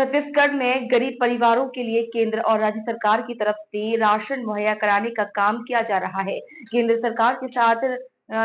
छत्तीसगढ़ में गरीब परिवारों के लिए केंद्र और राज्य सरकार की तरफ से राशन मुहैया कराने का काम किया जा रहा है केंद्र सरकार के साथ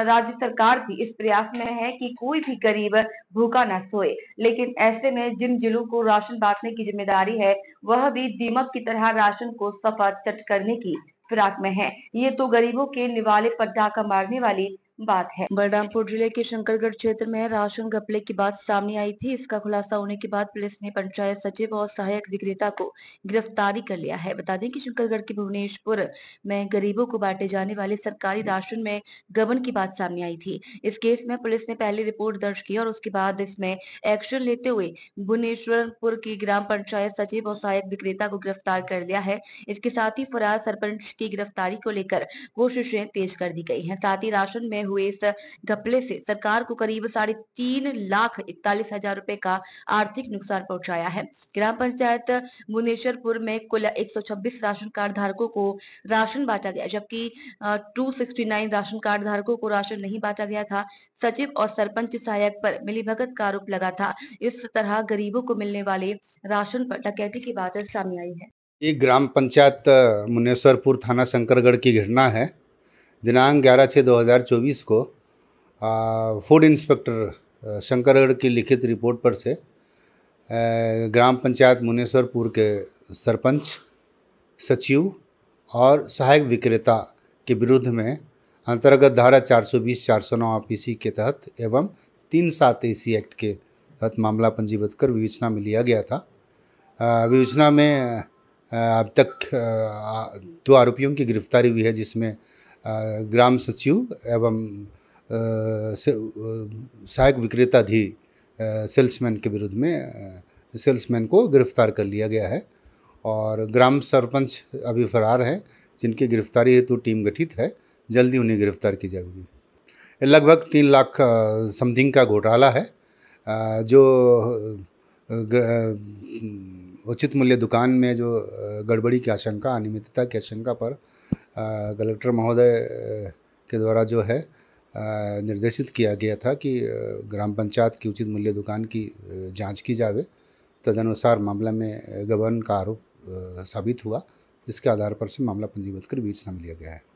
राज्य सरकार भी इस प्रयास में है कि कोई भी गरीब भूखा न सोए लेकिन ऐसे में जिन जिलों को राशन बांटने की जिम्मेदारी है वह भी दीमक की तरह राशन को सफा चट करने की फिराक में है ये तो गरीबों के निवाले पर डाका मारने वाली बात है बलरामपुर जिले के शंकरगढ़ क्षेत्र में राशन घपले की बात सामने आई थी इसका खुलासा होने के बाद पुलिस ने पंचायत सचिव और सहायक विक्रेता को गिरफ्तारी कर लिया है बता दें कि शंकरगढ़ के भुवनेश्वर में गरीबों को बांटे जाने वाले सरकारी राशन में गबन की बात सामने आई थी इस केस में पुलिस ने पहले रिपोर्ट दर्ज की और उसके बाद इसमें एक्शन लेते हुए भुवनेश्वरपुर की ग्राम पंचायत सचिव और सहायक विक्रेता को गिरफ्तार कर लिया है इसके साथ ही फरार सरपंच की गिरफ्तारी को लेकर कोशिशें तेज कर दी गई है साथ ही राशन में हुए इस घपले से सरकार को करीब साढ़े तीन लाख इकतालीस हजार रूपए का आर्थिक नुकसान पहुंचाया है ग्राम पंचायत मुनेश्वरपुर में कुल 126 राशन कार्ड धारकों को राशन बांटा गया जबकि 269 राशन कार्ड धारकों को राशन नहीं बांटा गया था सचिव और सरपंच सहायक पर मिलीभगत का आरोप लगा था इस तरह गरीबों को मिलने वाले राशन पर डकैती की बात सामने आई है एक ग्राम पंचायत मुनेश्वरपुर थाना शंकरगढ़ की घटना है दिनांक ग्यारह छः 2024 को फूड इंस्पेक्टर शंकरगढ़ की लिखित रिपोर्ट पर से ग्राम पंचायत मुनेश्वरपुर के सरपंच सचिव और सहायक विक्रेता के विरुद्ध में अंतर्गत धारा 420 409 आईपीसी के तहत एवं तीन सात ए एक्ट के तहत मामला पंजीबद्ध कर विवेचना में लिया गया था विवेचना में अब तक दो आरोपियों की गिरफ्तारी हुई है जिसमें ग्राम सचिव एवं सहायक विक्रेताधि सेल्समैन के विरुद्ध में सेल्समैन को गिरफ्तार कर लिया गया है और ग्राम सरपंच अभी फरार हैं जिनकी गिरफ्तारी हेतु टीम गठित है जल्दी उन्हें गिरफ्तार की जाएगी लगभग तीन लाख समथिंग का घोटाला है जो उचित मूल्य दुकान में जो गड़बड़ी की आशंका अनियमितता की आशंका पर कलेक्टर महोदय के द्वारा जो है निर्देशित किया गया था कि ग्राम पंचायत की उचित मूल्य दुकान की जांच की जावे तदनुसार मामला में गबन का आरोप साबित हुआ जिसके आधार पर से मामला पंजीबद्ध कर बीच नाम लिया गया है